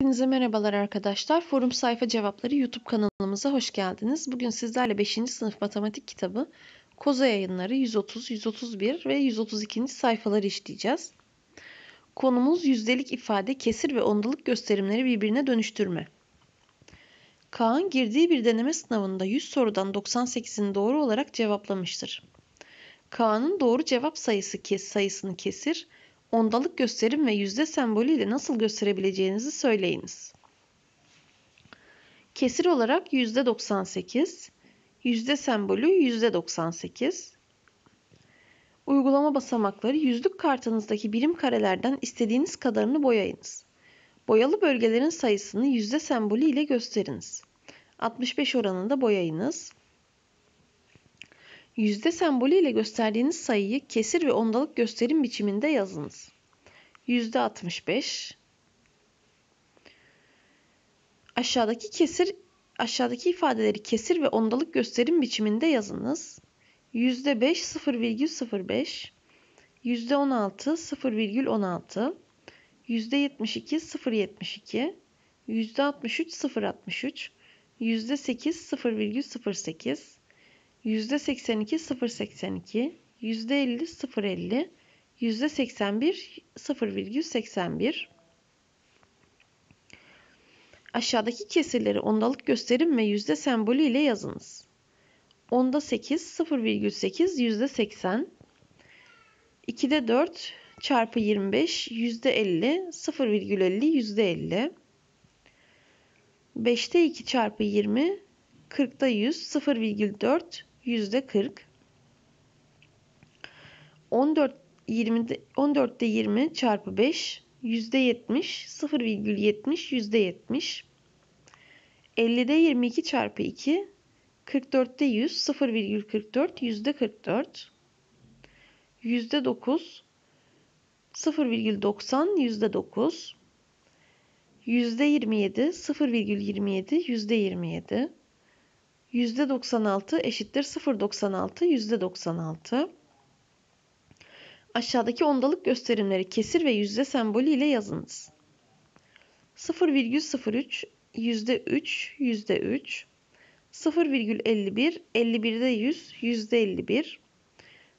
Hepinize merhabalar arkadaşlar. Forum Sayfa Cevapları YouTube kanalımıza hoş geldiniz. Bugün sizlerle 5. sınıf matematik kitabı Koza yayınları 130, 131 ve 132. sayfaları işleyeceğiz. Konumuz yüzdelik ifade, kesir ve ondalık gösterimleri birbirine dönüştürme. Kaan girdiği bir deneme sınavında 100 sorudan 98'ini doğru olarak cevaplamıştır. Kaan'ın doğru cevap sayısı kes sayısını kesir, ondalık gösterim ve yüzde sembolüyle nasıl gösterebileceğinizi söyleyiniz. Kesir olarak yüzde 98, yüzde sembolü yüzde 98. Uygulama basamakları yüzlük kartınızdaki birim karelerden istediğiniz kadarını boyayınız. Boyalı bölgelerin sayısını yüzde sembolü ile gösteriniz. 65 oranında boyayınız. Yüzde sembolü ile gösterdiğiniz sayıyı kesir ve ondalık gösterim biçiminde yazınız. Yüzde 65 Aşağıdaki kesir aşağıdaki ifadeleri kesir ve ondalık gösterim biçiminde yazınız. Yüzde 5 0,05 Yüzde 16 0,16 Yüzde 72 0,72 Yüzde 63 0,63 Yüzde 8 0,08 %82 082, %50 050, %81 0,81. Aşağıdaki kesirleri ondalık gösterim ve yüzde sembolü ile yazınız. Onda 8 0,8 yüzde 80. 2'de 4 çarpı 25 yüzde 50 0,50 yüzde 50. 5'te 2 çarpı 20 40'da 100 0,4 %40. 14 20'de 14'te 20 çarpı 5 %70 0,70 %70 50'de 22 çarpı 2 44'te 100 0,44 yüzde 44 yüzde 9 0,90 yüzde 9 yüzde 27 0,27 yüzde 27 %96 eşittir 0.96 %96. Aşağıdaki ondalık gösterimleri kesir ve yüzde sembolü ile yazınız. 0,03 3 3 0,51 51'de 100 51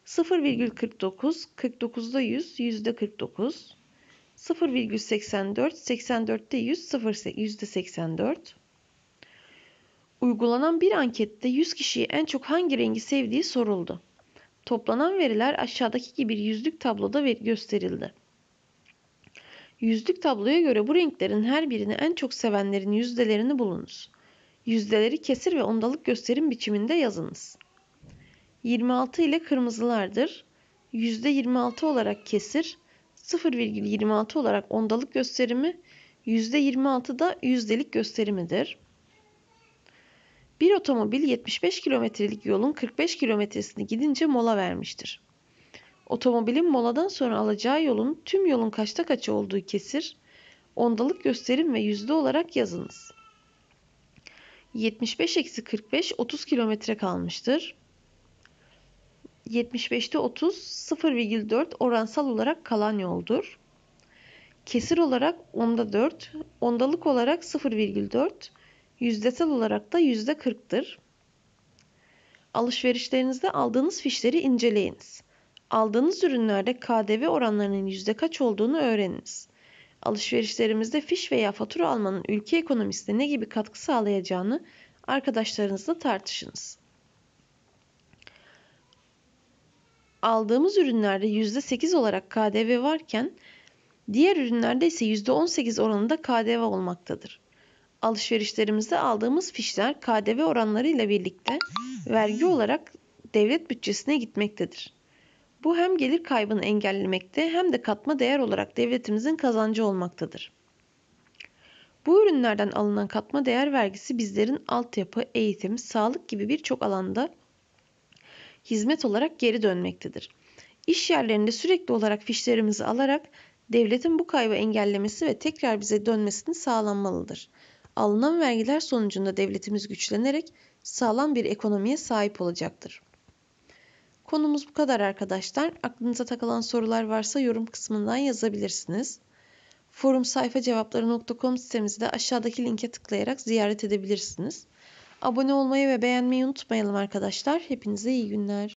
0,49 49'da 100 49 0,84 84'te 100 84 Uygulanan bir ankette 100 kişiyi en çok hangi rengi sevdiği soruldu. Toplanan veriler aşağıdaki gibi yüzlük tabloda gösterildi. Yüzlük tabloya göre bu renklerin her birini en çok sevenlerin yüzdelerini bulunuz. Yüzdeleri kesir ve ondalık gösterim biçiminde yazınız. 26 ile kırmızılardır. %26 olarak kesir, 0,26 olarak ondalık gösterimi, %26 da yüzdelik gösterimidir. Bir otomobil 75 kilometrelik yolun 45 kilometresini gidince mola vermiştir. Otomobilin moladan sonra alacağı yolun tüm yolun kaçta kaça olduğu kesir, ondalık gösterim ve yüzde olarak yazınız. 75 eksi 45 30 kilometre kalmıştır. 75'te 30 0,4 oransal olarak kalan yoldur. Kesir olarak onda 4, ondalık olarak 0,4 Yüzdesel olarak da %40'tır. Alışverişlerinizde aldığınız fişleri inceleyiniz. Aldığınız ürünlerde KDV oranlarının yüzde kaç olduğunu öğreniniz. Alışverişlerimizde fiş veya fatura almanın ülke ekonomisine ne gibi katkı sağlayacağını arkadaşlarınızla tartışınız. Aldığımız ürünlerde yüzde %8 olarak KDV varken diğer ürünlerde ise yüzde %18 oranında KDV olmaktadır alışverişlerimizde aldığımız fişler KDV oranlarıyla birlikte vergi olarak devlet bütçesine gitmektedir. Bu hem gelir kaybını engellemekte hem de katma değer olarak devletimizin kazancı olmaktadır. Bu ürünlerden alınan katma değer vergisi bizlerin altyapı, eğitim, sağlık gibi birçok alanda hizmet olarak geri dönmektedir. İş yerlerinde sürekli olarak fişlerimizi alarak devletin bu kaybı engellemesi ve tekrar bize dönmesini sağlanmalıdır alınan vergiler sonucunda devletimiz güçlenerek sağlam bir ekonomiye sahip olacaktır. Konumuz bu kadar arkadaşlar. Aklınıza takılan sorular varsa yorum kısmından yazabilirsiniz. Forum sayfa cevapları.com sitemizi de aşağıdaki linke tıklayarak ziyaret edebilirsiniz. Abone olmayı ve beğenmeyi unutmayalım arkadaşlar. Hepinize iyi günler.